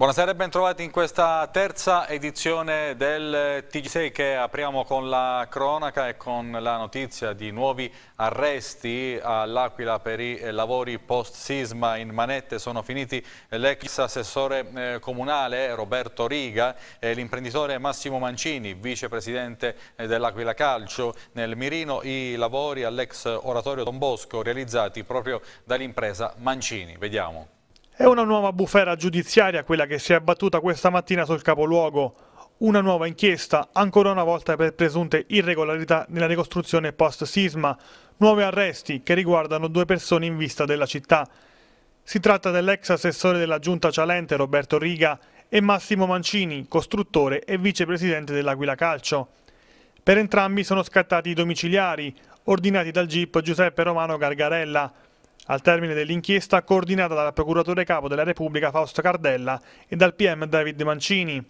Buonasera e bentrovati in questa terza edizione del TG6 che apriamo con la cronaca e con la notizia di nuovi arresti all'Aquila per i eh, lavori post-sisma in Manette. Sono finiti l'ex assessore eh, comunale Roberto Riga e l'imprenditore Massimo Mancini, vicepresidente eh, dell'Aquila Calcio. Nel mirino i lavori all'ex oratorio Don Bosco realizzati proprio dall'impresa Mancini. Vediamo. È una nuova bufera giudiziaria quella che si è abbattuta questa mattina sul capoluogo. Una nuova inchiesta, ancora una volta per presunte irregolarità nella ricostruzione post-sisma. Nuovi arresti che riguardano due persone in vista della città. Si tratta dell'ex assessore della giunta Cialente Roberto Riga e Massimo Mancini, costruttore e vicepresidente dell'Aquila Calcio. Per entrambi sono scattati i domiciliari, ordinati dal GIP Giuseppe Romano Gargarella, al termine dell'inchiesta coordinata dal procuratore capo della Repubblica Fausto Cardella e dal PM David Mancini.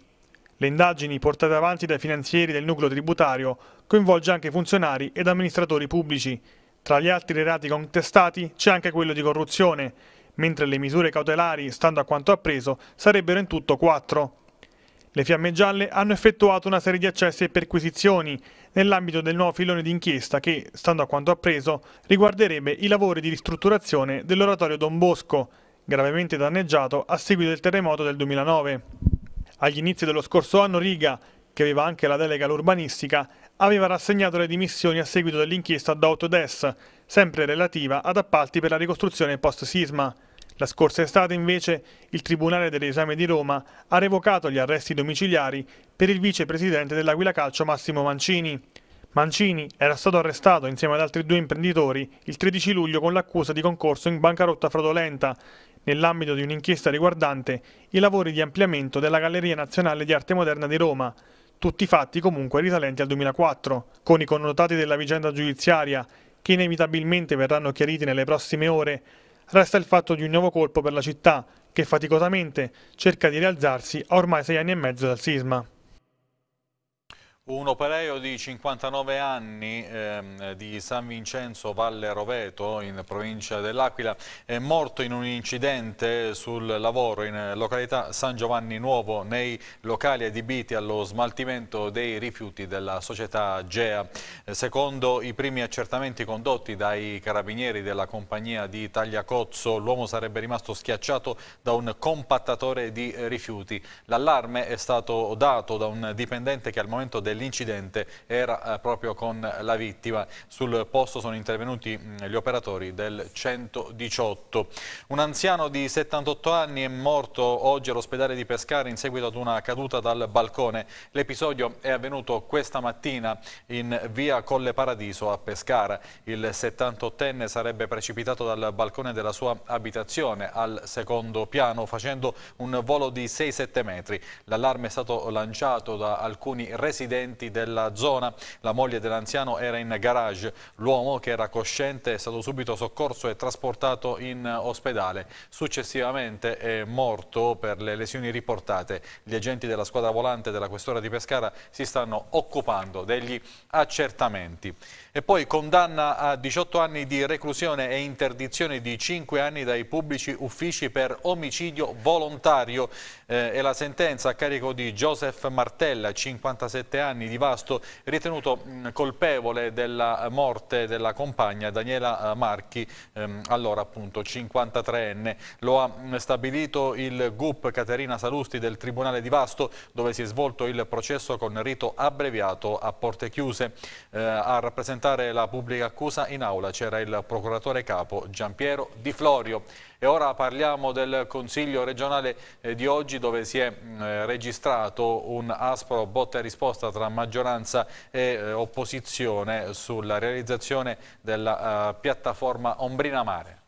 Le indagini portate avanti dai finanzieri del nucleo tributario coinvolge anche funzionari ed amministratori pubblici. Tra gli altri reati contestati c'è anche quello di corruzione, mentre le misure cautelari, stando a quanto appreso, sarebbero in tutto quattro. Le fiamme gialle hanno effettuato una serie di accessi e perquisizioni nell'ambito del nuovo filone d'inchiesta che, stando a quanto appreso, riguarderebbe i lavori di ristrutturazione dell'oratorio Don Bosco, gravemente danneggiato a seguito del terremoto del 2009. Agli inizi dello scorso anno Riga, che aveva anche la delega all'urbanistica, aveva rassegnato le dimissioni a seguito dell'inchiesta da Autodesk, sempre relativa ad appalti per la ricostruzione post-sisma. La scorsa estate invece il Tribunale dell'esame di Roma ha revocato gli arresti domiciliari per il vicepresidente dell'Aquila Calcio Massimo Mancini. Mancini era stato arrestato insieme ad altri due imprenditori il 13 luglio con l'accusa di concorso in bancarotta fraudolenta nell'ambito di un'inchiesta riguardante i lavori di ampliamento della Galleria Nazionale di Arte Moderna di Roma, tutti fatti comunque risalenti al 2004, con i connotati della vicenda giudiziaria che inevitabilmente verranno chiariti nelle prossime ore, resta il fatto di un nuovo colpo per la città, che faticosamente cerca di rialzarsi a ormai sei anni e mezzo dal sisma. Un operaio di 59 anni ehm, di San Vincenzo Valle Roveto in provincia dell'Aquila è morto in un incidente sul lavoro in località San Giovanni Nuovo nei locali adibiti allo smaltimento dei rifiuti della società GEA. Secondo i primi accertamenti condotti dai carabinieri della compagnia di Tagliacozzo l'uomo sarebbe rimasto schiacciato da un compattatore di rifiuti. L'allarme è stato dato da un dipendente che al momento del dell'incidente era eh, proprio con la vittima. Sul posto sono intervenuti gli operatori del 118. Un anziano di 78 anni è morto oggi all'ospedale di Pescara in seguito ad una caduta dal balcone. L'episodio è avvenuto questa mattina in via Colle Paradiso a Pescara. Il 78enne sarebbe precipitato dal balcone della sua abitazione al secondo piano facendo un volo di 6-7 metri. L'allarme è stato lanciato da alcuni residenti residenti della zona. La moglie dell'anziano era in garage. L'uomo, che era cosciente, è stato subito soccorso e trasportato in ospedale. Successivamente è morto per le lesioni riportate. Gli agenti della squadra volante della questura di Pescara si stanno occupando degli accertamenti. E poi condanna a 18 anni di reclusione e interdizione di 5 anni dai pubblici uffici per omicidio volontario. Eh, è la sentenza a carico di Joseph Martella, 57 anni di Vasto, ritenuto mm, colpevole della morte della compagna Daniela eh, Marchi, ehm, allora appunto 53enne. Lo ha mm, stabilito il GUP Caterina Salusti del Tribunale di Vasto, dove si è svolto il processo con rito abbreviato a porte chiuse. Eh, ha rappresentato presentare la pubblica accusa in aula c'era il procuratore capo Giampiero Di Florio. E ora parliamo del Consiglio regionale eh, di oggi dove si è mm, eh, registrato un aspro botta e risposta tra maggioranza e eh, opposizione sulla realizzazione della piattaforma Ombrina Mare.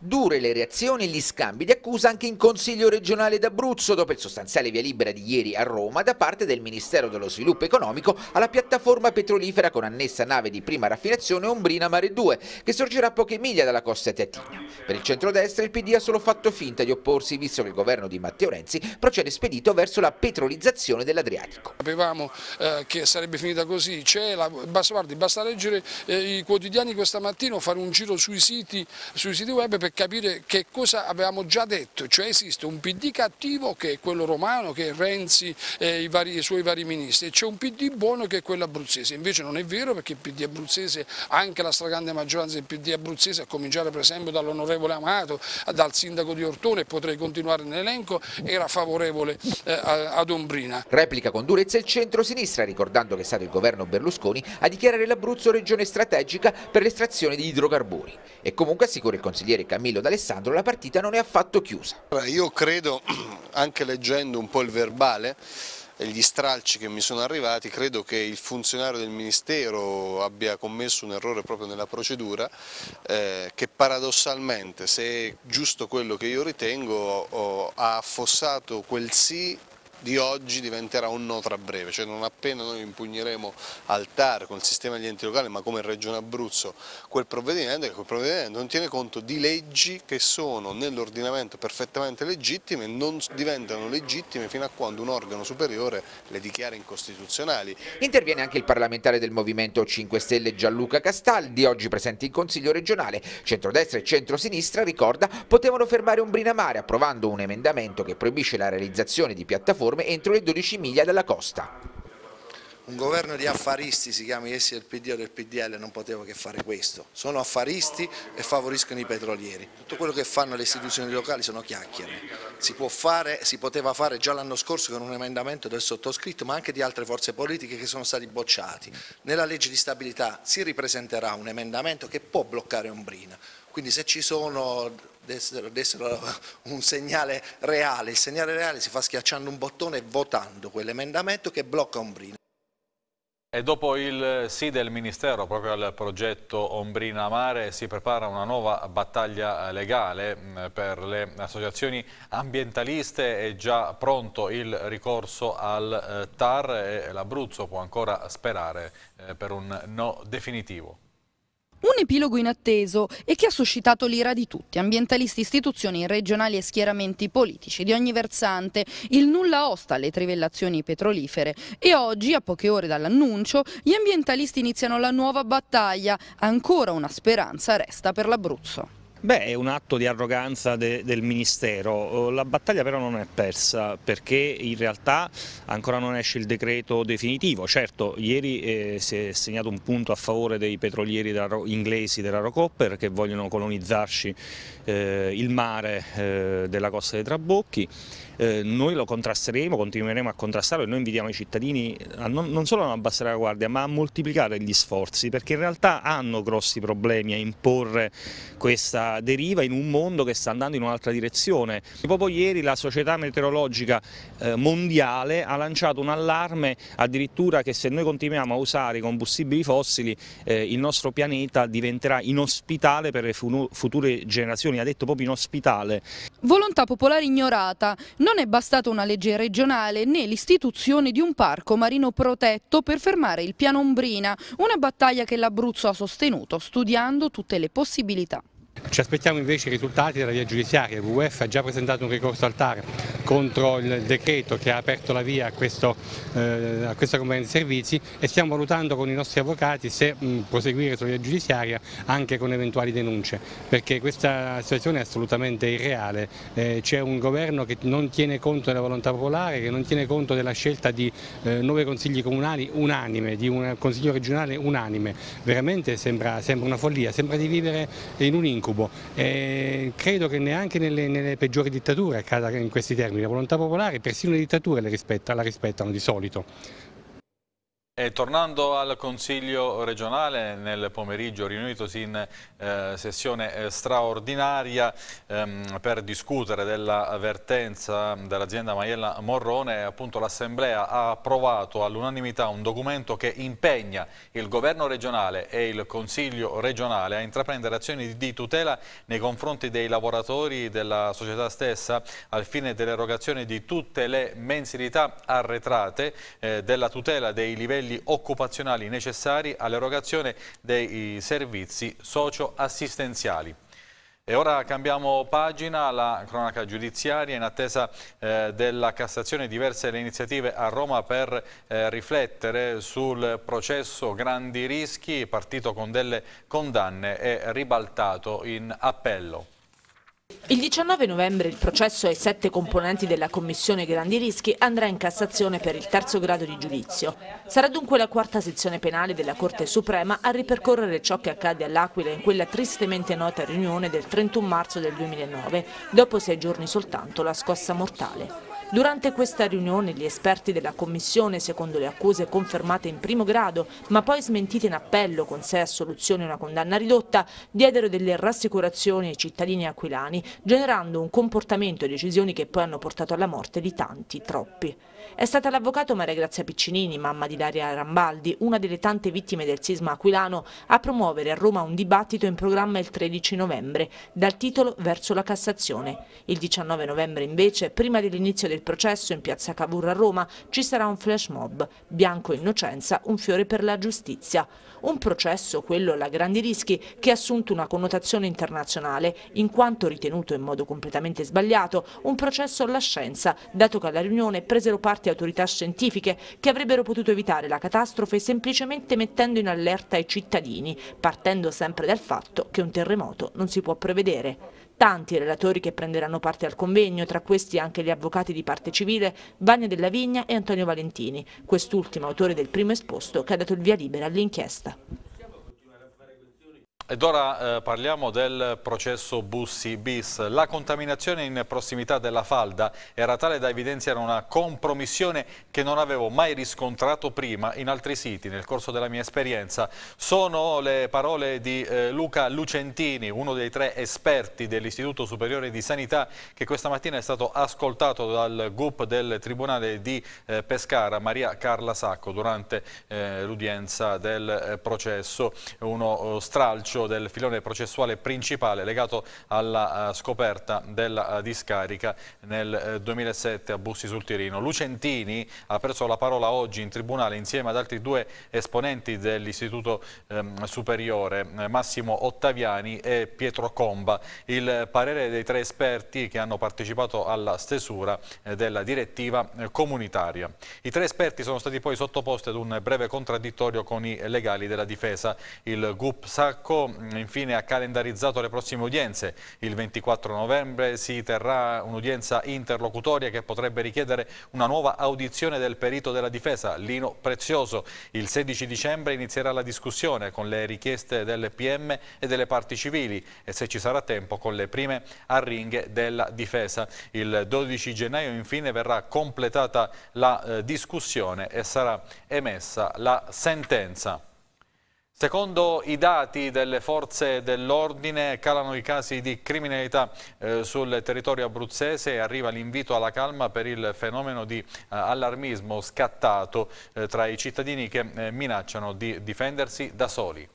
Dure le reazioni e gli scambi di accusa anche in Consiglio regionale d'Abruzzo dopo il sostanziale via libera di ieri a Roma da parte del Ministero dello Sviluppo Economico alla piattaforma petrolifera con annessa nave di prima raffinazione Ombrina Mare 2 che sorgerà poche miglia dalla costa teatina. Per il centrodestra il PD ha solo fatto finta di opporsi visto che il governo di Matteo Renzi procede spedito verso la petrolizzazione dell'Adriatico. Sapevamo eh, che sarebbe finita così, la, basta, guardi, basta, leggere eh, i quotidiani questa mattina o fare un giro sui siti, sui siti web per capire che cosa avevamo già detto, cioè esiste un PD cattivo che è quello romano, che è Renzi e i, vari, i suoi vari ministri e c'è un PD buono che è quello abruzzese, invece non è vero perché il PD abruzzese, anche la stragrande maggioranza del PD abruzzese, a cominciare per esempio dall'onorevole Amato, dal sindaco di Ortone, potrei continuare nell'elenco, era favorevole eh, ad Ombrina. Replica con durezza il centro-sinistra ricordando che è stato il governo Berlusconi a dichiarare l'Abruzzo regione strategica per l'estrazione di idrocarburi e comunque assicura il consigliere Camillo Camillo D'Alessandro la partita non è affatto chiusa. Io credo, anche leggendo un po' il verbale, e gli stralci che mi sono arrivati, credo che il funzionario del Ministero abbia commesso un errore proprio nella procedura eh, che paradossalmente, se è giusto quello che io ritengo, ho, ha affossato quel sì di oggi diventerà un no tra breve, cioè non appena noi impugneremo al TAR con il sistema degli enti locali ma come Regione Abruzzo quel provvedimento, quel provvedimento non tiene conto di leggi che sono nell'ordinamento perfettamente legittime e non diventano legittime fino a quando un organo superiore le dichiara incostituzionali. Interviene anche il parlamentare del Movimento 5 Stelle Gianluca Castaldi, oggi presente in Consiglio regionale. Centrodestra e centrosinistra, ricorda, potevano fermare un brinamare approvando un emendamento che proibisce la realizzazione di piattaforme riforme entro le 12 miglia dalla costa. Un governo di affaristi, si chiama essi del PD o del PDL, non poteva che fare questo. Sono affaristi e favoriscono i petrolieri. Tutto quello che fanno le istituzioni locali sono chiacchiere. Si, può fare, si poteva fare già l'anno scorso con un emendamento del sottoscritto, ma anche di altre forze politiche che sono stati bocciati. Nella legge di stabilità si ripresenterà un emendamento che può bloccare Ombrina. Quindi se ci sono dessero un segnale reale. Il segnale reale si fa schiacciando un bottone e votando quell'emendamento che blocca Ombrina. E dopo il sì del Ministero proprio al progetto Ombrina Mare si prepara una nuova battaglia legale mm, per le associazioni ambientaliste, è già pronto il ricorso al eh, TAR e l'Abruzzo può ancora sperare eh, per un no definitivo. Un epilogo inatteso e che ha suscitato l'ira di tutti, ambientalisti, istituzioni regionali e schieramenti politici di ogni versante, il nulla osta alle trivellazioni petrolifere e oggi, a poche ore dall'annuncio, gli ambientalisti iniziano la nuova battaglia, ancora una speranza resta per l'Abruzzo. Beh, è un atto di arroganza de, del Ministero, eh, la battaglia però non è persa perché in realtà ancora non esce il decreto definitivo, certo ieri eh, si è segnato un punto a favore dei petrolieri della, inglesi della Rocopper che vogliono colonizzarci eh, il mare eh, della costa dei Trabocchi, eh, noi lo contrasteremo, continueremo a contrastarlo e noi invitiamo i cittadini non, non solo a non abbassare la guardia ma a moltiplicare gli sforzi perché in realtà hanno grossi problemi a imporre questa deriva in un mondo che sta andando in un'altra direzione. Proprio ieri la società meteorologica eh, mondiale ha lanciato un allarme addirittura che se noi continuiamo a usare i combustibili fossili eh, il nostro pianeta diventerà inospitale per le future generazioni, ha detto proprio inospitale. Volontà popolare ignorata, non è bastata una legge regionale né l'istituzione di un parco marino protetto per fermare il piano Ombrina, una battaglia che l'Abruzzo ha sostenuto studiando tutte le possibilità. Ci aspettiamo invece i risultati della via giudiziaria. il WWF ha già presentato un ricorso al TAR contro il decreto che ha aperto la via a, questo, eh, a questa convenzione di servizi e stiamo valutando con i nostri avvocati se mh, proseguire sulla via giudiziaria anche con eventuali denunce, perché questa situazione è assolutamente irreale. Eh, C'è un governo che non tiene conto della volontà popolare, che non tiene conto della scelta di eh, nove consigli comunali unanime, di un consiglio regionale unanime. Veramente sembra, sembra una follia, sembra di vivere in un incubo incubo e eh, credo che neanche nelle, nelle peggiori dittature accada in questi termini, la volontà popolare persino le dittature rispetta, la rispettano di solito. E tornando al Consiglio regionale, nel pomeriggio riunitosi in eh, sessione eh, straordinaria ehm, per discutere dell'avvertenza dell'azienda Maiella Morrone, l'Assemblea ha approvato all'unanimità un documento che impegna il Governo regionale e il Consiglio regionale a intraprendere azioni di tutela nei confronti dei lavoratori della società stessa al fine dell'erogazione di tutte le mensilità arretrate, eh, della tutela dei livelli livelli occupazionali necessari all'erogazione dei eh, servizi socio-assistenziali. E ora cambiamo pagina, la cronaca giudiziaria, in attesa eh, della Cassazione diverse le iniziative a Roma per eh, riflettere sul processo grandi rischi, partito con delle condanne e ribaltato in appello. Il 19 novembre il processo ai sette componenti della Commissione Grandi Rischi andrà in Cassazione per il terzo grado di giudizio. Sarà dunque la quarta sezione penale della Corte Suprema a ripercorrere ciò che accade all'Aquila in quella tristemente nota riunione del 31 marzo del 2009, dopo sei giorni soltanto la scossa mortale. Durante questa riunione gli esperti della Commissione, secondo le accuse confermate in primo grado, ma poi smentite in appello con sei assoluzioni e una condanna ridotta, diedero delle rassicurazioni ai cittadini aquilani, generando un comportamento e decisioni che poi hanno portato alla morte di tanti, troppi. È stata l'avvocato Maria Grazia Piccinini, mamma di Daria Rambaldi, una delle tante vittime del sisma aquilano, a promuovere a Roma un dibattito in programma il 13 novembre, dal titolo Verso la Cassazione. Il 19 novembre invece, prima dell'inizio del processo in piazza Cavour a Roma, ci sarà un flash mob, Bianco Innocenza, un fiore per la giustizia. Un processo, quello alla grandi rischi, che ha assunto una connotazione internazionale, in quanto ritenuto in modo completamente sbagliato un processo alla scienza, dato che alla riunione presero parte forti autorità scientifiche che avrebbero potuto evitare la catastrofe semplicemente mettendo in allerta i cittadini, partendo sempre dal fatto che un terremoto non si può prevedere. Tanti relatori che prenderanno parte al convegno, tra questi anche gli avvocati di parte civile Vania della Vigna e Antonio Valentini, quest'ultimo autore del primo esposto che ha dato il via libera all'inchiesta. Ed ora eh, parliamo del processo Bussi bis. La contaminazione in prossimità della falda era tale da evidenziare una compromissione che non avevo mai riscontrato prima in altri siti nel corso della mia esperienza. Sono le parole di eh, Luca Lucentini, uno dei tre esperti dell'Istituto Superiore di Sanità che questa mattina è stato ascoltato dal GUP del Tribunale di eh, Pescara, Maria Carla Sacco, durante eh, l'udienza del eh, processo. Uno eh, stralcio lancio del filone processuale principale legato alla eh, scoperta della eh, discarica nel 2007 eh, a Bussi sul Tirino. Lucentini ha preso la parola oggi in tribunale insieme ad altri due esponenti dell'Istituto ehm, Superiore, Massimo Ottaviani e Pietro Comba. Il parere dei tre esperti che hanno partecipato alla stesura della direttiva comunitaria. I tre esperti sono stati poi sottoposti ad un breve contraddittorio con i legali della difesa. Il GUP Sacco eh, infine ha calendarizzato le prossime udienze. Il 24 novembre si terrà un'udienza interlocutoria che potrebbe richiedere una nuova audizione del perito della difesa, Lino Prezioso. Il 16 dicembre inizierà la discussione con le richieste del PM e delle parti civili e se ci sarà tempo con le prime arringhe della difesa. Il 12 gennaio infine verrà completata la eh, discussione e sarà emessa la sentenza. Secondo i dati delle forze dell'ordine calano i casi di criminalità eh, sul territorio abruzzese e arriva l'invito alla calma per il fenomeno di eh, allarmismo scattato eh, tra i cittadini che eh, minacciano di difendersi da soli.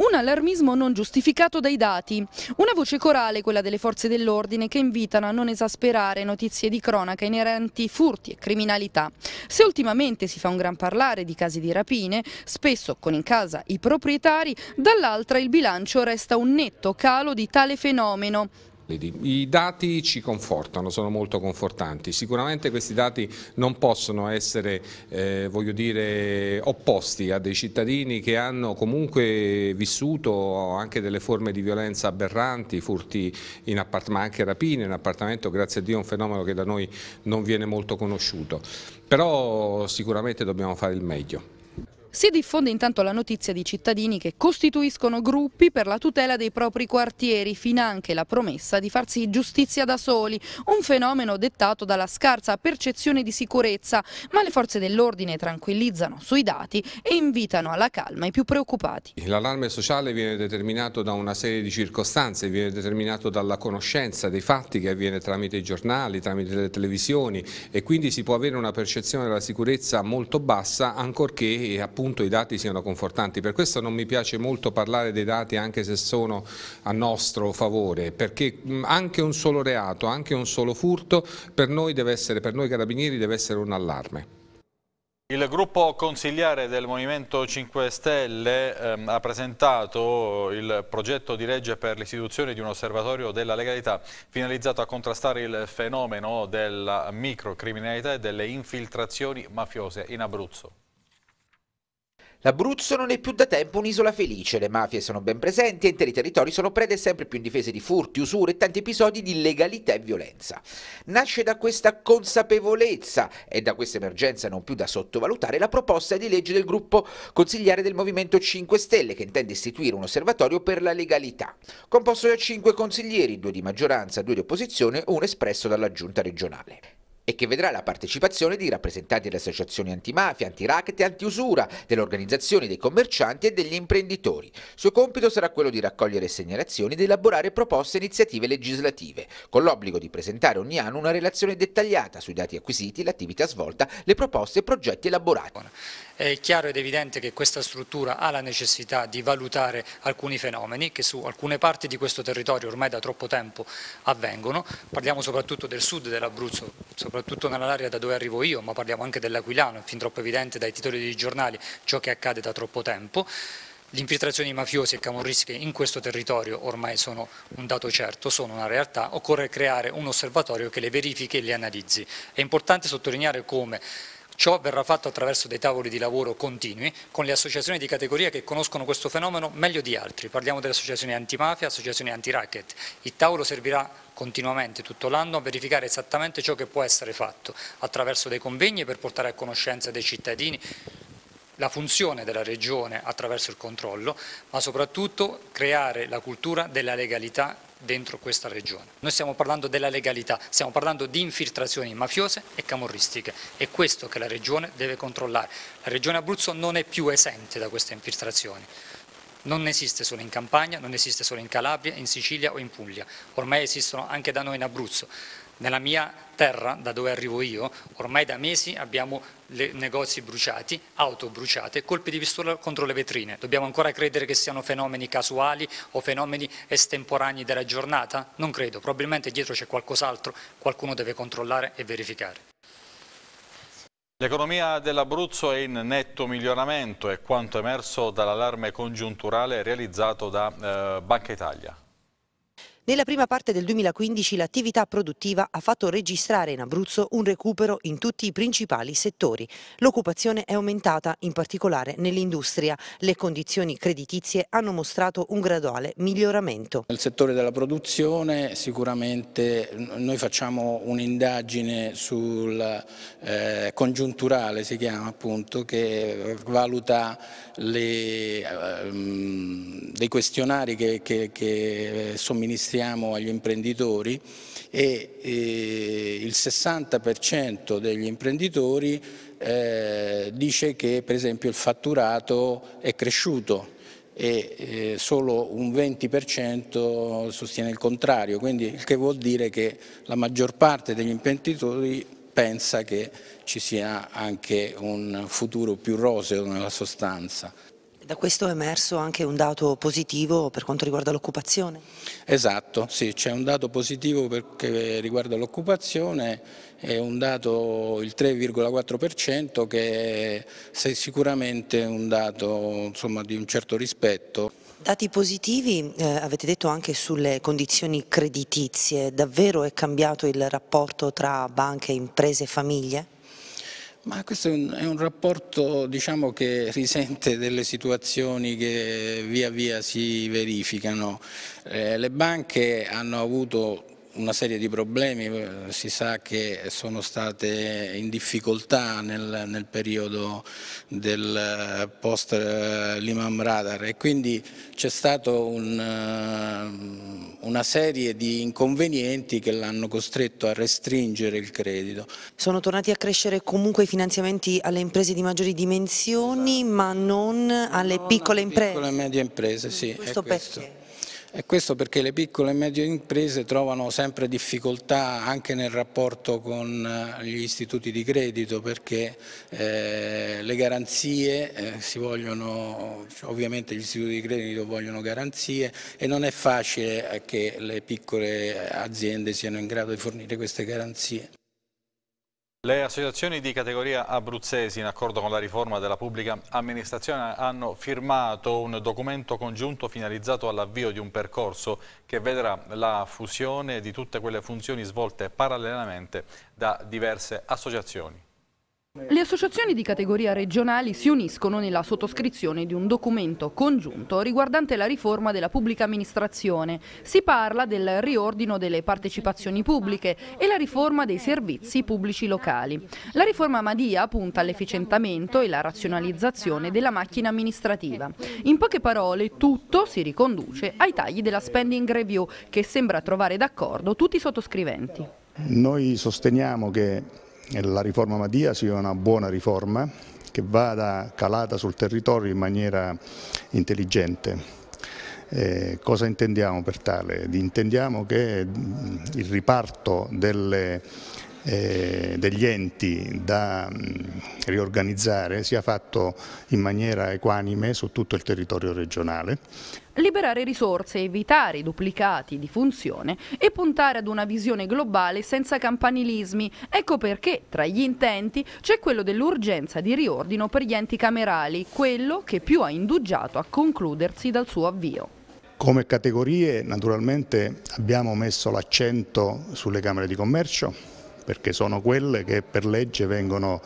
Un allarmismo non giustificato dai dati. Una voce corale, quella delle forze dell'ordine, che invitano a non esasperare notizie di cronaca inerenti furti e criminalità. Se ultimamente si fa un gran parlare di casi di rapine, spesso con in casa i proprietari, dall'altra il bilancio resta un netto calo di tale fenomeno. I dati ci confortano, sono molto confortanti. Sicuramente questi dati non possono essere eh, dire, opposti a dei cittadini che hanno comunque vissuto anche delle forme di violenza aberranti, furti in appartamento, anche rapine in appartamento, grazie a Dio è un fenomeno che da noi non viene molto conosciuto. Però sicuramente dobbiamo fare il meglio. Si diffonde intanto la notizia di cittadini che costituiscono gruppi per la tutela dei propri quartieri, finanche la promessa di farsi giustizia da soli, un fenomeno dettato dalla scarsa percezione di sicurezza, ma le forze dell'ordine tranquillizzano sui dati e invitano alla calma i più preoccupati. L'allarme sociale viene determinato da una serie di circostanze, viene determinato dalla conoscenza dei fatti che avviene tramite i giornali, tramite le televisioni e quindi si può avere una percezione della sicurezza molto bassa ancorché appunto punto i dati siano confortanti, per questo non mi piace molto parlare dei dati anche se sono a nostro favore, perché anche un solo reato, anche un solo furto per noi, essere, per noi carabinieri deve essere un allarme. Il gruppo consigliare del Movimento 5 Stelle ehm, ha presentato il progetto di legge per l'istituzione di un osservatorio della legalità finalizzato a contrastare il fenomeno della microcriminalità e delle infiltrazioni mafiose in Abruzzo. L'Abruzzo non è più da tempo un'isola felice, le mafie sono ben presenti e interi territori sono prede sempre più indifese di furti, usure e tanti episodi di illegalità e violenza. Nasce da questa consapevolezza e da questa emergenza non più da sottovalutare la proposta di legge del gruppo consigliare del Movimento 5 Stelle che intende istituire un osservatorio per la legalità, composto da cinque consiglieri, due di maggioranza, due di opposizione e uno espresso dalla giunta regionale e che vedrà la partecipazione di rappresentanti delle associazioni antimafia, antiracket e antiusura, delle organizzazioni dei commercianti e degli imprenditori. Suo compito sarà quello di raccogliere segnalazioni ed elaborare proposte e iniziative legislative, con l'obbligo di presentare ogni anno una relazione dettagliata sui dati acquisiti, l'attività svolta, le proposte e progetti elaborati. È chiaro ed evidente che questa struttura ha la necessità di valutare alcuni fenomeni che su alcune parti di questo territorio ormai da troppo tempo avvengono, parliamo soprattutto del sud dell'Abruzzo, soprattutto soprattutto nell'area da dove arrivo io, ma parliamo anche dell'Aquilano, è fin troppo evidente dai titoli dei giornali ciò che accade da troppo tempo. L'infiltrazione di mafiosi e camorristiche in questo territorio ormai sono un dato certo, sono una realtà, occorre creare un osservatorio che le verifichi e le analizzi. È importante sottolineare come Ciò verrà fatto attraverso dei tavoli di lavoro continui con le associazioni di categoria che conoscono questo fenomeno meglio di altri. Parliamo delle associazioni antimafia, associazioni anti-racket. Il tavolo servirà continuamente tutto l'anno a verificare esattamente ciò che può essere fatto attraverso dei convegni per portare a conoscenza dei cittadini la funzione della Regione attraverso il controllo, ma soprattutto creare la cultura della legalità dentro questa regione. Noi stiamo parlando della legalità, stiamo parlando di infiltrazioni mafiose e camorristiche, è questo che la regione deve controllare. La regione Abruzzo non è più esente da queste infiltrazioni. Non esiste solo in Campania, non esiste solo in Calabria, in Sicilia o in Puglia, ormai esistono anche da noi in Abruzzo. Nella mia terra, da dove arrivo io, ormai da mesi abbiamo negozi bruciati, auto bruciate, colpi di pistola contro le vetrine. Dobbiamo ancora credere che siano fenomeni casuali o fenomeni estemporanei della giornata? Non credo, probabilmente dietro c'è qualcos'altro, qualcuno deve controllare e verificare. L'economia dell'Abruzzo è in netto miglioramento, è quanto emerso dall'allarme congiunturale realizzato da eh, Banca Italia. Nella prima parte del 2015 l'attività produttiva ha fatto registrare in Abruzzo un recupero in tutti i principali settori. L'occupazione è aumentata, in particolare nell'industria. Le condizioni creditizie hanno mostrato un graduale miglioramento. Nel settore della produzione sicuramente noi facciamo un'indagine sul eh, congiunturale, si chiama appunto, che valuta le, eh, dei questionari che, che, che somministriamo offriamo agli imprenditori e eh, il 60% degli imprenditori eh, dice che per esempio il fatturato è cresciuto e eh, solo un 20% sostiene il contrario, quindi il che vuol dire che la maggior parte degli imprenditori pensa che ci sia anche un futuro più roseo nella sostanza. Da questo è emerso anche un dato positivo per quanto riguarda l'occupazione? Esatto, sì, c'è un dato positivo che riguarda l'occupazione è un dato, il 3,4% che è sicuramente un dato insomma, di un certo rispetto. Dati positivi eh, avete detto anche sulle condizioni creditizie, davvero è cambiato il rapporto tra banche, imprese e famiglie? Ma questo è un, è un rapporto diciamo, che risente delle situazioni che via via si verificano. Eh, le banche hanno avuto una serie di problemi, eh, si sa che sono state in difficoltà nel, nel periodo del eh, post eh, Limam Radar e quindi c'è stata un, una serie di inconvenienti che l'hanno costretto a restringere il credito. Sono tornati a crescere comunque i finanziamenti alle imprese di maggiori dimensioni esatto. ma non alle non piccole alle imprese? Piccole e medie imprese, sì. Questo, questo. perché? E questo perché le piccole e medie imprese trovano sempre difficoltà anche nel rapporto con eh, gli istituti di credito perché eh, le garanzie eh, si vogliono, ovviamente gli istituti di credito vogliono garanzie e non è facile che le piccole aziende siano in grado di fornire queste garanzie. Le associazioni di categoria abruzzesi, in accordo con la riforma della pubblica amministrazione, hanno firmato un documento congiunto finalizzato all'avvio di un percorso che vedrà la fusione di tutte quelle funzioni svolte parallelamente da diverse associazioni. Le associazioni di categoria regionali si uniscono nella sottoscrizione di un documento congiunto riguardante la riforma della pubblica amministrazione. Si parla del riordino delle partecipazioni pubbliche e la riforma dei servizi pubblici locali. La riforma Madia punta all'efficientamento e alla razionalizzazione della macchina amministrativa. In poche parole tutto si riconduce ai tagli della spending review che sembra trovare d'accordo tutti i sottoscriventi. Noi sosteniamo che la riforma Madia sia una buona riforma che vada calata sul territorio in maniera intelligente. Eh, cosa intendiamo per tale? Intendiamo che mm, il riparto delle eh, degli enti da mm, riorganizzare sia fatto in maniera equanime su tutto il territorio regionale. Liberare risorse, evitare duplicati di funzione e puntare ad una visione globale senza campanilismi. Ecco perché tra gli intenti c'è quello dell'urgenza di riordino per gli enti camerali, quello che più ha indugiato a concludersi dal suo avvio. Come categorie naturalmente abbiamo messo l'accento sulle Camere di Commercio, perché sono quelle che per legge vengono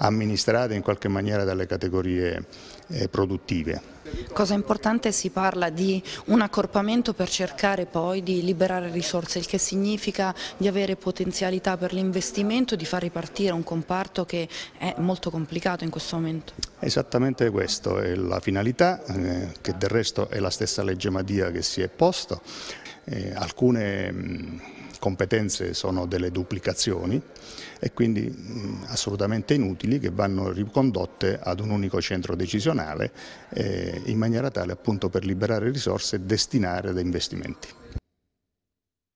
amministrate in qualche maniera dalle categorie eh, produttive. Cosa importante si parla di un accorpamento per cercare poi di liberare risorse, il che significa di avere potenzialità per l'investimento, di far ripartire un comparto che è molto complicato in questo momento. Esattamente questa è la finalità, eh, che del resto è la stessa legge Madia che si è posto. Eh, alcune mm, competenze sono delle duplicazioni e quindi mh, assolutamente inutili che vanno ricondotte ad un unico centro decisionale eh, in maniera tale appunto per liberare risorse e destinare ad investimenti.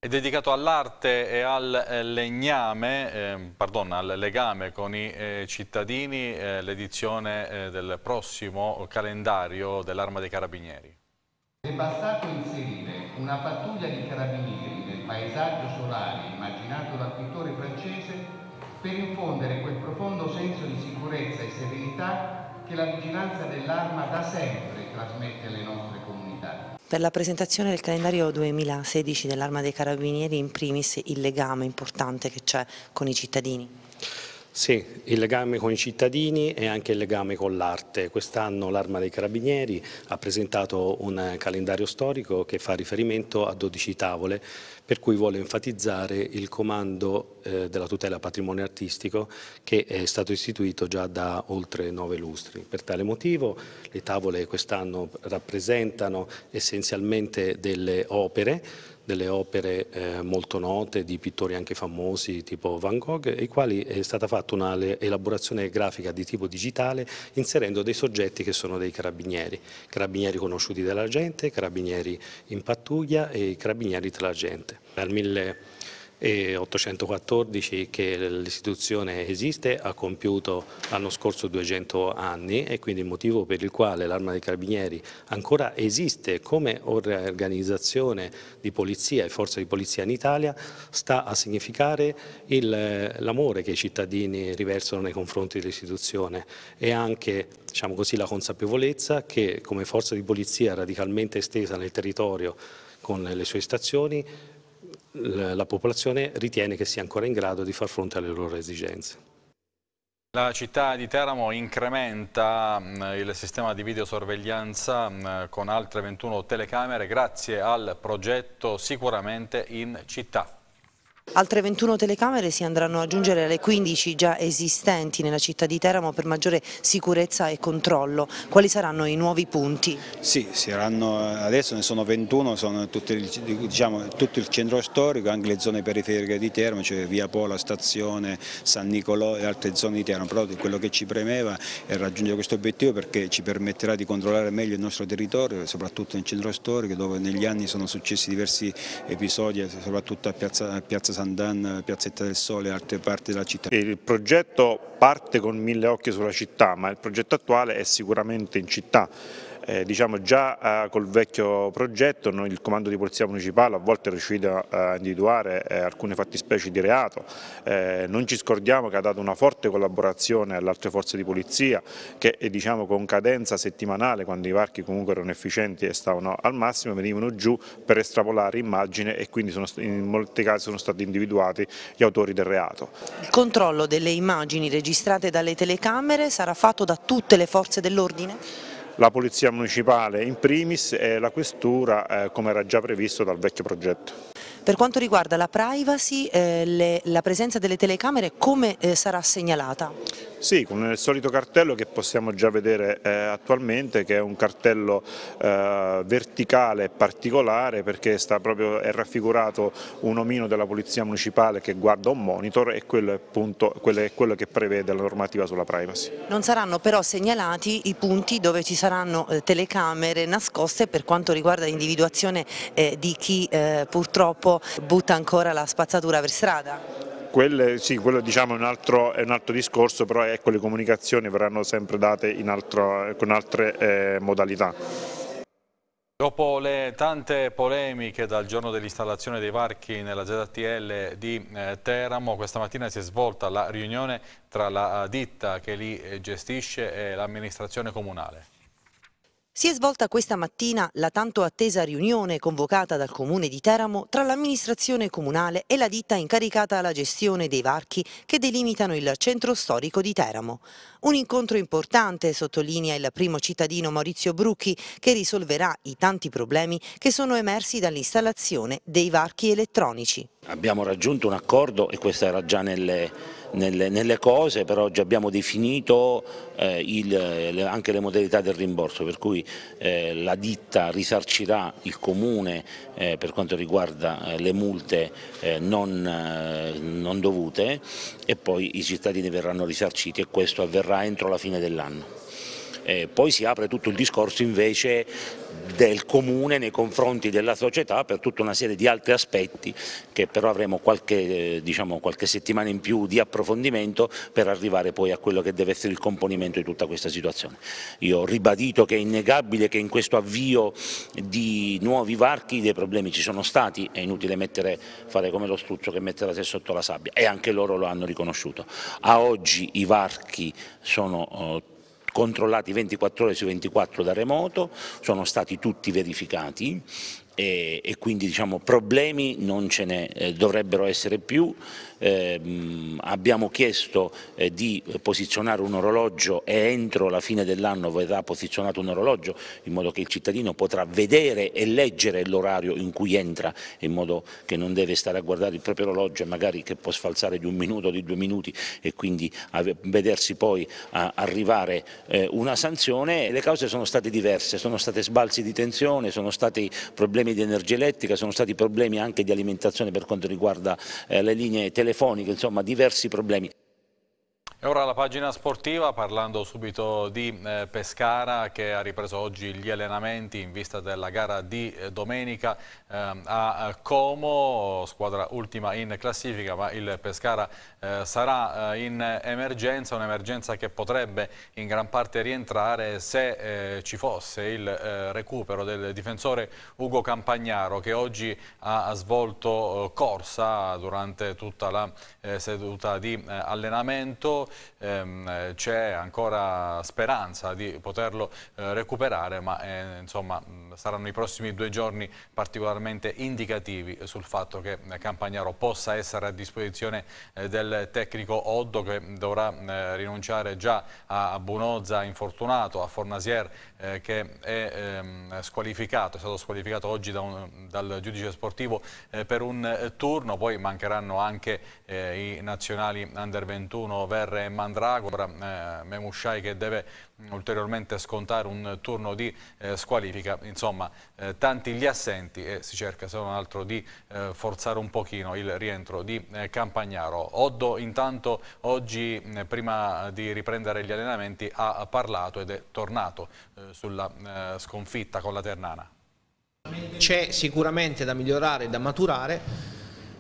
È dedicato all'arte e al eh, legname, eh, pardon, al legame con i eh, cittadini eh, l'edizione eh, del prossimo calendario dell'Arma dei Carabinieri. È bastato inserire una pattuglia di carabinieri paesaggio solare immaginato dal pittore francese per infondere quel profondo senso di sicurezza e serenità che la vigilanza dell'arma da sempre trasmette alle nostre comunità. Per la presentazione del calendario 2016 dell'Arma dei Carabinieri in primis il legame importante che c'è con i cittadini. Sì, il legame con i cittadini e anche il legame con l'arte. Quest'anno l'Arma dei Carabinieri ha presentato un calendario storico che fa riferimento a 12 tavole per cui vuole enfatizzare il comando eh, della tutela patrimonio artistico che è stato istituito già da oltre nove lustri. Per tale motivo le tavole quest'anno rappresentano essenzialmente delle opere delle opere eh, molto note di pittori anche famosi tipo Van Gogh, i quali è stata fatta un'elaborazione grafica di tipo digitale inserendo dei soggetti che sono dei carabinieri, carabinieri conosciuti dalla gente, carabinieri in pattuglia e carabinieri tra la gente. Al 1000 e 814 che l'istituzione esiste, ha compiuto l'anno scorso 200 anni e quindi il motivo per il quale l'Arma dei Carabinieri ancora esiste come organizzazione di polizia e forza di polizia in Italia sta a significare l'amore che i cittadini riversano nei confronti dell'istituzione e anche diciamo così, la consapevolezza che come forza di polizia radicalmente estesa nel territorio con le sue stazioni la popolazione ritiene che sia ancora in grado di far fronte alle loro esigenze. La città di Teramo incrementa mm, il sistema di videosorveglianza mm, con altre 21 telecamere grazie al progetto Sicuramente in città. Altre 21 telecamere si andranno ad aggiungere alle 15 già esistenti nella città di Teramo per maggiore sicurezza e controllo. Quali saranno i nuovi punti? Sì, eh, adesso ne sono 21, sono tutte, diciamo, tutto il centro storico, anche le zone periferiche di Teramo, cioè via Pola, Stazione, San Nicolò e altre zone di Teramo. Però quello che ci premeva è raggiungere questo obiettivo perché ci permetterà di controllare meglio il nostro territorio, soprattutto nel centro storico dove negli anni sono successi diversi episodi, soprattutto a Piazza, a Piazza Piazza San Piazzetta del Sole e altre parti della città. Il progetto parte con mille occhi sulla città, ma il progetto attuale è sicuramente in città. Eh, diciamo già eh, col vecchio progetto noi, il comando di polizia municipale a volte è riuscito a individuare eh, alcune fattispecie di reato, eh, non ci scordiamo che ha dato una forte collaborazione alle altre forze di polizia che eh, diciamo, con cadenza settimanale quando i varchi comunque erano efficienti e stavano al massimo venivano giù per estrapolare immagine e quindi sono, in molti casi sono stati individuati gli autori del reato. Il controllo delle immagini registrate dalle telecamere sarà fatto da tutte le forze dell'ordine? la Polizia Municipale in primis e la Questura eh, come era già previsto dal vecchio progetto. Per quanto riguarda la privacy, eh, le, la presenza delle telecamere come eh, sarà segnalata? Sì, con il solito cartello che possiamo già vedere eh, attualmente, che è un cartello eh, verticale particolare perché proprio, è raffigurato un omino della Polizia Municipale che guarda un monitor e quello è, punto, quello è quello che prevede la normativa sulla privacy. Non saranno però segnalati i punti dove ci saranno eh, telecamere nascoste per quanto riguarda l'individuazione eh, di chi purtroppo purtroppo butta ancora la spazzatura per strada. Quelle, sì, quello diciamo, è, un altro, è, un altro, discorso, però ecco, le comunicazioni verranno sempre date altro, con altre eh, modalità. Dopo le tante polemiche dal giorno dell'installazione dei varchi nella ZTL di eh, Teramo, questa mattina si è svolta la riunione tra la eh, ditta che li eh, gestisce e l'amministrazione comunale. Si è svolta questa mattina la tanto attesa riunione convocata dal Comune di Teramo tra l'amministrazione comunale e la ditta incaricata alla gestione dei varchi che delimitano il centro storico di Teramo. Un incontro importante, sottolinea il primo cittadino Maurizio Brucchi, che risolverà i tanti problemi che sono emersi dall'installazione dei varchi elettronici. Abbiamo raggiunto un accordo e questo era già nelle nelle, nelle cose, però già abbiamo definito eh, il, anche le modalità del rimborso, per cui eh, la ditta risarcirà il comune eh, per quanto riguarda eh, le multe eh, non, eh, non dovute e poi i cittadini verranno risarciti e questo avverrà entro la fine dell'anno. Eh, poi si apre tutto il discorso invece del comune nei confronti della società per tutta una serie di altri aspetti che però avremo qualche, eh, diciamo, qualche settimana in più di approfondimento per arrivare poi a quello che deve essere il componimento di tutta questa situazione. Io ho ribadito che è innegabile che in questo avvio di nuovi varchi dei problemi ci sono stati, è inutile mettere, fare come lo struzzo che mette la testa sotto la sabbia e anche loro lo hanno riconosciuto. A oggi i varchi sono eh, controllati 24 ore su 24 da remoto, sono stati tutti verificati e, e quindi diciamo, problemi non ce ne eh, dovrebbero essere più ehm, abbiamo chiesto eh, di posizionare un orologio e entro la fine dell'anno verrà posizionato un orologio in modo che il cittadino potrà vedere e leggere l'orario in cui entra in modo che non deve stare a guardare il proprio orologio e magari che può sfalsare di un minuto o di due minuti e quindi vedersi poi arrivare eh, una sanzione. Le cause sono state diverse, sono state sbalzi di tensione, sono stati problemi di energia elettrica, sono stati problemi anche di alimentazione per quanto riguarda eh, le linee telefoniche telefoniche, insomma diversi problemi. E ora la pagina sportiva, parlando subito di eh, Pescara che ha ripreso oggi gli allenamenti in vista della gara di eh, domenica ehm, eh, a Como, squadra ultima in classifica, ma il Pescara eh, sarà eh, in emergenza, un'emergenza che potrebbe in gran parte rientrare se eh, ci fosse il recupero del difensore Ugo Campagnaro che oggi ha svolto corsa durante tutta la seduta di allenamento ehm, c'è ancora speranza di poterlo eh, recuperare, ma eh, insomma, saranno i prossimi due giorni particolarmente indicativi sul fatto che eh, Campagnaro possa essere a disposizione eh, del tecnico Oddo che dovrà eh, rinunciare già a Bunozza infortunato, a Fornasier eh, che è ehm, squalificato, è stato squalificato oggi da un, dal giudice sportivo eh, per un eh, turno, poi mancheranno anche eh, i nazionali Under 21 Verre e Mandragora, eh, Memushai che deve ulteriormente scontare un turno di eh, squalifica, insomma eh, tanti gli assenti e si cerca se non altro di eh, forzare un pochino il rientro di eh, Campagnaro. Oddo intanto oggi prima di riprendere gli allenamenti ha parlato ed è tornato eh, sulla eh, sconfitta con la Ternana. C'è sicuramente da migliorare e da maturare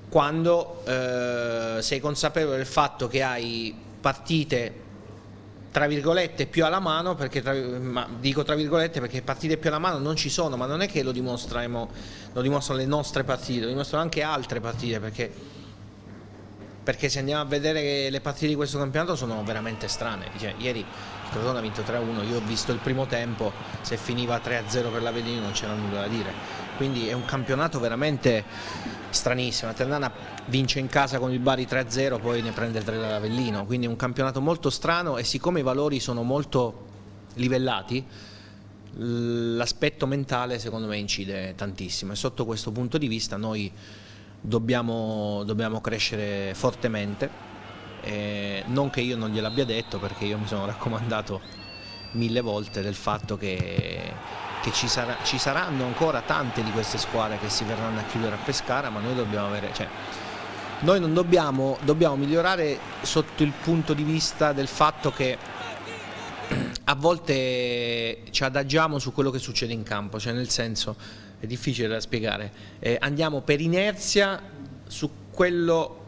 quando sei consapevole del fatto che hai partite tra virgolette più alla mano perché tra, ma dico tra virgolette perché partite più alla mano non ci sono ma non è che lo dimostriamo lo dimostrano le nostre partite lo dimostrano anche altre partite perché, perché se andiamo a vedere le partite di questo campionato sono veramente strane cioè, ieri il Crotone ha vinto 3-1 io ho visto il primo tempo se finiva 3-0 per l'Avellino non c'era nulla da dire quindi è un campionato veramente stranissimo, la Ternana vince in casa con il Bari 3-0 poi ne prende il 3 dall'Avellino, quindi è un campionato molto strano e siccome i valori sono molto livellati l'aspetto mentale secondo me incide tantissimo e sotto questo punto di vista noi dobbiamo, dobbiamo crescere fortemente eh, non che io non gliel'abbia detto perché io mi sono raccomandato mille volte del fatto che che ci, sarà, ci, saranno ancora tante di queste squadre che si verranno a chiudere a Pescara, ma noi dobbiamo avere... Cioè, noi non dobbiamo, dobbiamo migliorare sotto il punto di vista del fatto che a volte ci adagiamo su quello che succede in campo, cioè nel senso, è difficile da spiegare, eh, andiamo per inerzia su quello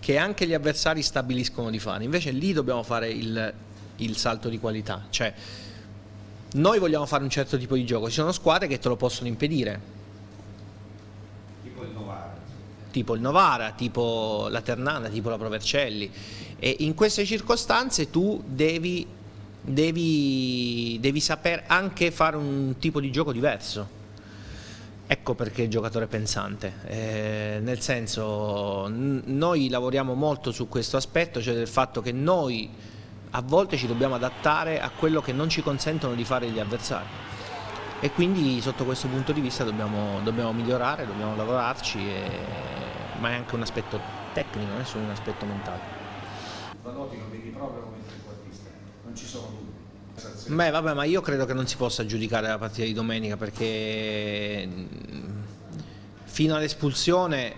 che anche gli avversari stabiliscono di fare, invece lì dobbiamo fare il, il salto di qualità, cioè noi vogliamo fare un certo tipo di gioco, ci sono squadre che te lo possono impedire. Tipo il Novara. Tipo il Novara, tipo la Ternana, tipo la Provercelli. E in queste circostanze tu devi, devi, devi saper anche fare un tipo di gioco diverso. Ecco perché il giocatore pensante, eh, nel senso noi lavoriamo molto su questo aspetto, cioè del fatto che noi a volte ci dobbiamo adattare a quello che non ci consentono di fare gli avversari e quindi sotto questo punto di vista dobbiamo, dobbiamo migliorare, dobbiamo lavorarci, e... ma è anche un aspetto tecnico, non è solo un aspetto mentale. Valotti non vedi proprio come trequartista, non ci sono dubbi. Beh vabbè ma io credo che non si possa giudicare la partita di domenica perché mm, fino all'espulsione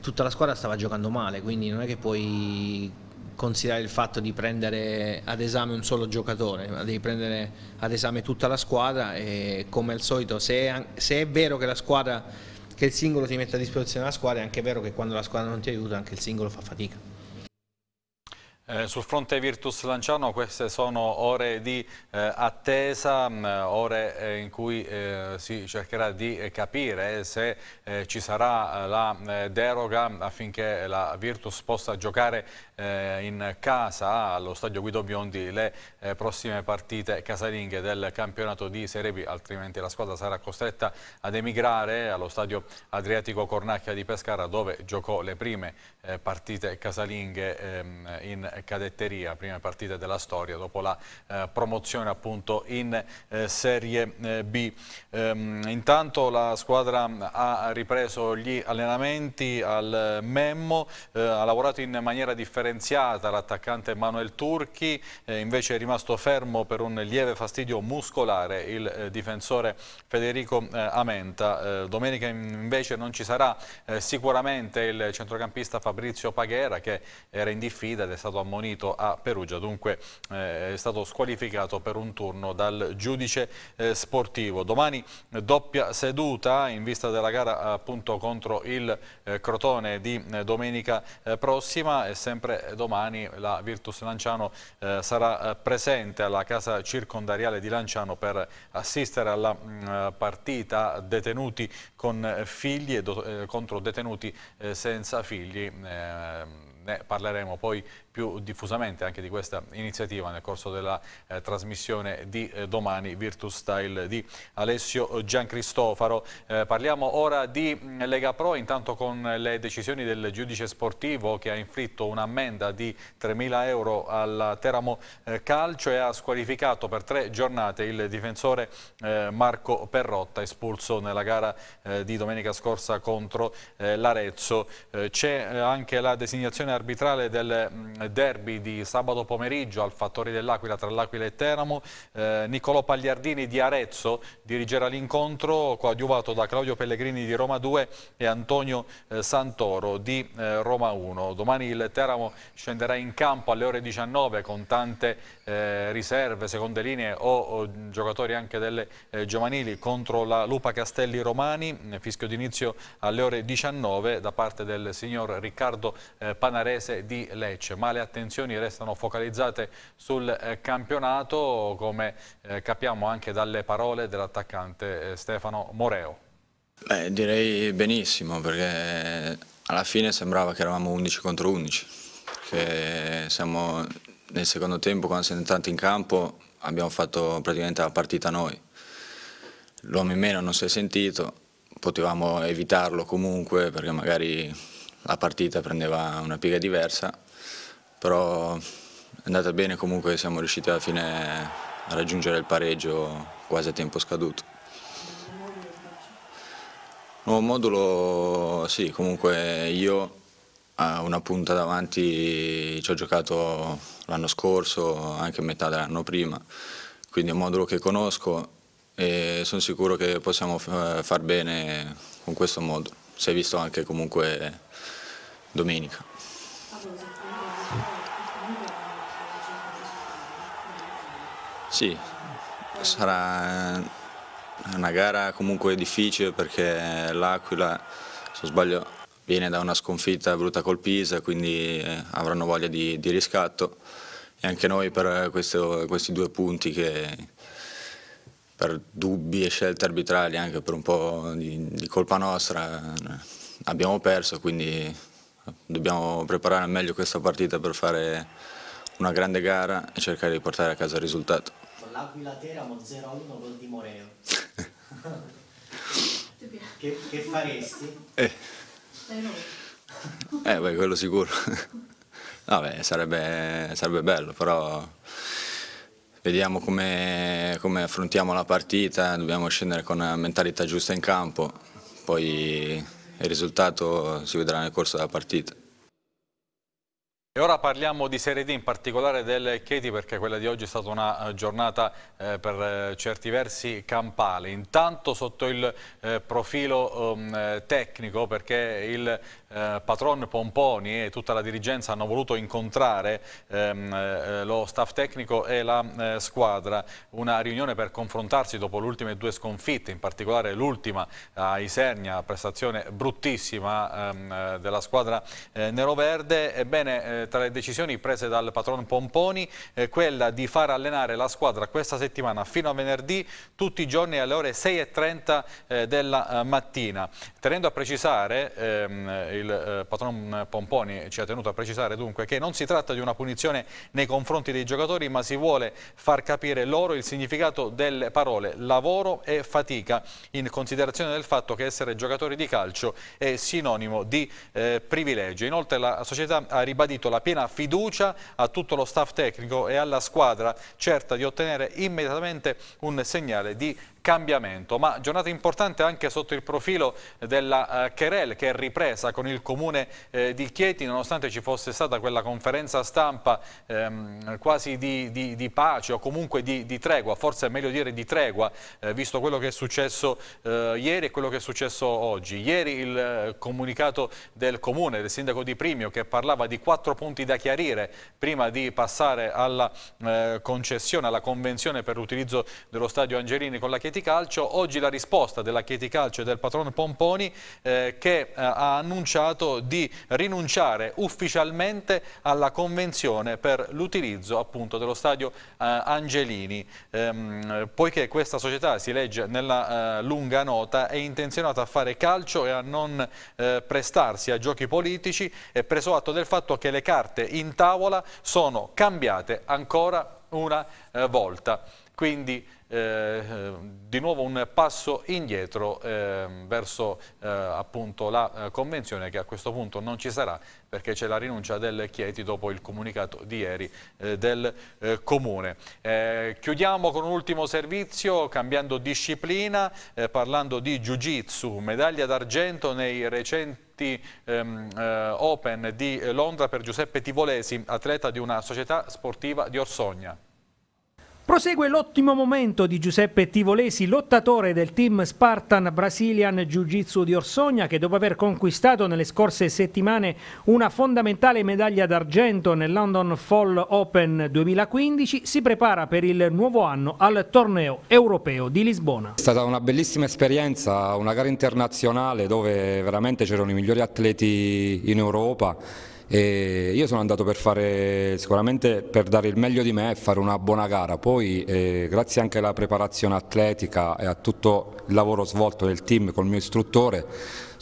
tutta la squadra stava giocando male, quindi non è che puoi considerare il fatto di prendere ad esame un solo giocatore, ma devi prendere ad esame tutta la squadra e come al solito se è, se è vero che, squadra, che il singolo ti mette a disposizione la squadra, è anche vero che quando la squadra non ti aiuta anche il singolo fa fatica. Eh, sul fronte Virtus Lanciano queste sono ore di eh, attesa, mh, mm, ore eh, in cui eh, si cercherà di eh, capire eh, se ci sarà la deroga affinché la Virtus possa giocare in casa allo stadio Guido Biondi le prossime partite casalinghe del campionato di Serie B, altrimenti la squadra sarà costretta ad emigrare allo stadio Adriatico Cornacchia di Pescara dove giocò le prime partite casalinghe ehm, in cadetteria, prime partite della storia dopo la eh, promozione appunto in eh, Serie eh, B. Ehm, intanto la squadra ha ripreso gli allenamenti al eh, Memmo, eh, ha lavorato in maniera differenziata l'attaccante Manuel Turchi, eh, invece è rimasto fermo per un lieve fastidio muscolare il difensore Federico Amenta. domenica invece non ci sarà sicuramente il centrocampista Fabrizio Paghera che era in diffida ed è stato ammonito a Perugia, dunque eh, è stato squalificato per un turno dal giudice eh, sportivo. Domani eh, doppia seduta in vista della gara appunto contro il eh, Crotone di eh, domenica eh, prossima e sempre domani la Virtus Lanciano sarà presente alla casa circondariale di Lanciano per assistere alla mh, mm, partita detenuti con figli e contro detenuti senza figli ehm, ne parleremo poi più diffusamente anche di questa iniziativa nel corso della eh, trasmissione di eh, domani Virtus Style di Alessio Giancristofaro. Eh, parliamo ora di mm, Lega Pro, intanto con le decisioni del giudice sportivo che ha inflitto un'ammenda di 3.000 euro al Teramo eh, Calcio e ha squalificato per tre giornate il difensore eh, Marco Perrotta espulso nella gara eh, di domenica scorsa contro l'Arezzo. C'è anche la designazione arbitrale del mm, derby di sabato pomeriggio al Fattori dell'Aquila tra l'Aquila e Teramo. Eh, Niccolò Pagliardini di Arezzo dirigerà l'incontro, coadiuvato da Claudio Pellegrini di Roma 2 e Antonio eh, Santoro di eh, Roma 1. Domani il Teramo scenderà in campo alle ore 19 con tante eh, riserve, seconde linee o, o giocatori anche delle eh, giovanili contro la Lupa Castelli Romani. Eh, fischio d'inizio alle ore 19 da parte del signor Riccardo Panarese di Lecce. Ma le attenzioni restano focalizzate sul eh, campionato, come eh, capiamo anche dalle parole dell'attaccante eh, Stefano Moreo. Beh, direi benissimo, perché alla fine sembrava che eravamo 11 contro 11, perché siamo nel secondo tempo, quando siamo entrati in campo, abbiamo fatto praticamente la partita noi. L'uomo in meno non si è sentito, potevamo evitarlo comunque perché magari la partita prendeva una piega diversa, però è andata bene comunque, siamo riusciti alla fine a raggiungere il pareggio quasi a tempo scaduto. Nuovo modulo, sì, comunque io a una punta davanti ci ho giocato l'anno scorso, anche metà dell'anno prima, quindi è un modulo che conosco e sono sicuro che possiamo eh, far bene con questo modulo. Si è visto anche comunque domenica. Sì, sarà una gara comunque difficile perché l'Aquila, se non sbaglio, viene da una sconfitta brutta col Pisa, quindi eh, avranno voglia di, di riscatto e anche noi per questo, questi due punti che per dubbi e scelte arbitrali, anche per un po' di, di colpa nostra, eh, abbiamo perso, quindi eh, dobbiamo preparare al meglio questa partita per fare una grande gara e cercare di portare a casa il risultato all'Aquila Teramo 0-1 gol di Moreo. che, che, faresti? Eh. eh, beh, quello sicuro. Vabbè, sarebbe, sarebbe bello, però vediamo come, come, affrontiamo la partita, dobbiamo scendere con la mentalità giusta in campo, poi il risultato si vedrà nel corso della partita. E ora parliamo di Serie D, in particolare del Chieti, perché quella di oggi è stata una eh, giornata eh, per eh, certi versi campale. Intanto sotto il eh, profilo um, tecnico, perché il eh, patron Pomponi e tutta la dirigenza hanno voluto incontrare ehm, eh, lo staff tecnico e la eh, squadra. Una riunione per confrontarsi dopo le ultime due sconfitte, in particolare l'ultima a Isernia, prestazione bruttissima ehm, eh, della squadra eh, neroverde. Ebbene, tra le decisioni prese dal Patron Pomponi, quella di far allenare la squadra questa settimana fino a venerdì, tutti i giorni alle ore 6.30 della mattina. Tenendo a precisare ehm, il il eh, patron Pomponi ci ha tenuto a precisare dunque che non si tratta di una punizione nei confronti dei giocatori ma si vuole far capire loro il significato delle parole lavoro e fatica in considerazione del fatto che essere giocatori di calcio è sinonimo di eh, privilegio. Inoltre la società ha ribadito la piena fiducia a tutto lo staff tecnico e alla squadra certa di ottenere immediatamente un segnale di cambiamento. Ma giornata importante anche sotto il profilo della eh, Cherel che è ripresa con il comune eh, di Chieti nonostante ci fosse stata quella conferenza stampa ehm, quasi di, di, di, pace o comunque di, di, tregua, forse è meglio dire di tregua eh, visto quello che è successo eh, ieri e quello che è successo oggi. Ieri il eh, comunicato del comune, del sindaco di Primio che parlava di quattro punti da chiarire prima di passare alla eh, concessione, alla convenzione per l'utilizzo dello stadio Angelini con la Chieti Chieti Calcio, oggi la risposta della Chieti Calcio e del patrono Pomponi eh, che eh, ha annunciato di rinunciare ufficialmente alla convenzione per l'utilizzo appunto dello stadio eh, Angelini, ehm, poiché questa società, si legge nella eh, lunga nota, è intenzionata a fare calcio e a non eh, prestarsi a giochi politici e preso atto del fatto che le carte in tavola sono cambiate ancora una volta. Quindi eh, eh, di nuovo un passo indietro eh, verso eh, appunto la eh, convenzione che a questo punto non ci sarà perché c'è la rinuncia del Chieti dopo il comunicato di ieri eh, del Comune. chiudiamo con un ultimo servizio cambiando disciplina, parlando di Jiu Jitsu, medaglia d'argento nei recenti ehm, Open di Londra per Giuseppe Tivolesi, atleta di una società sportiva di Orsogna. Prosegue l'ottimo momento di Giuseppe Tivolesi, lottatore del team Spartan Brazilian Jiu-Jitsu di Orsogna, che dopo aver conquistato nelle scorse settimane una fondamentale medaglia d'argento nel London Fall Open 2015, si prepara per il nuovo anno al torneo europeo di Lisbona. È stata una bellissima esperienza, una gara internazionale dove veramente c'erano i migliori atleti in Europa e io sono andato per fare sicuramente per dare il meglio di me e fare una buona gara, poi eh, grazie anche alla preparazione atletica e a tutto il lavoro svolto del team col mio istruttore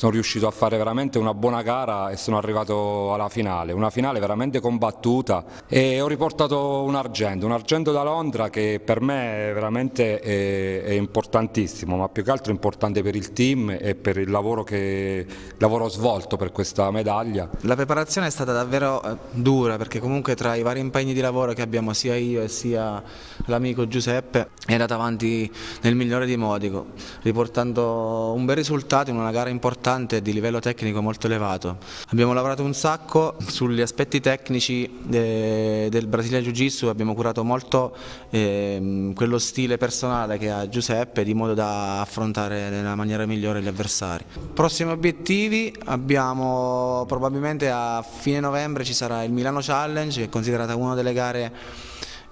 sono riuscito a fare veramente una buona gara e sono arrivato alla finale, una finale veramente combattuta e ho riportato un argento, un argento da Londra che per me è veramente è, è importantissimo, ma più che altro importante per il team e per il lavoro, che, lavoro svolto per questa medaglia. La preparazione è stata davvero eh, dura perché comunque tra i vari impegni di lavoro che abbiamo sia io e sia l'amico Giuseppe è andata avanti nel migliore di modico, riportando un bel risultato in una gara importante importante e di livello tecnico molto elevato. Abbiamo lavorato un sacco sugli aspetti tecnici eh, del Brasile Jiu Jitsu, abbiamo curato molto ehm, quello stile personale che ha Giuseppe di modo da affrontare nella maniera migliore gli avversari. Prossimi obiettivi abbiamo probabilmente a fine novembre ci sarà il Milano Challenge che è considerata una delle gare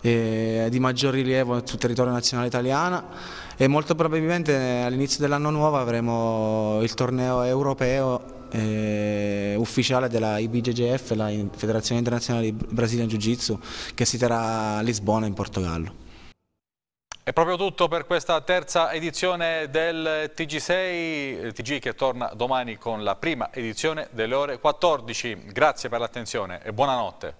eh, di maggior rilievo sul territorio nazionale italiano e molto probabilmente all'inizio dell'anno nuovo avremo il torneo europeo eh, ufficiale della IBJJF, la Federazione Internazionale di Brasilian Jiu-Jitsu, che si terrà a Lisbona in Portogallo. È proprio tutto per questa terza edizione del TG6, eh, TG che torna domani con la prima edizione delle ore 14. Grazie per l'attenzione e buonanotte.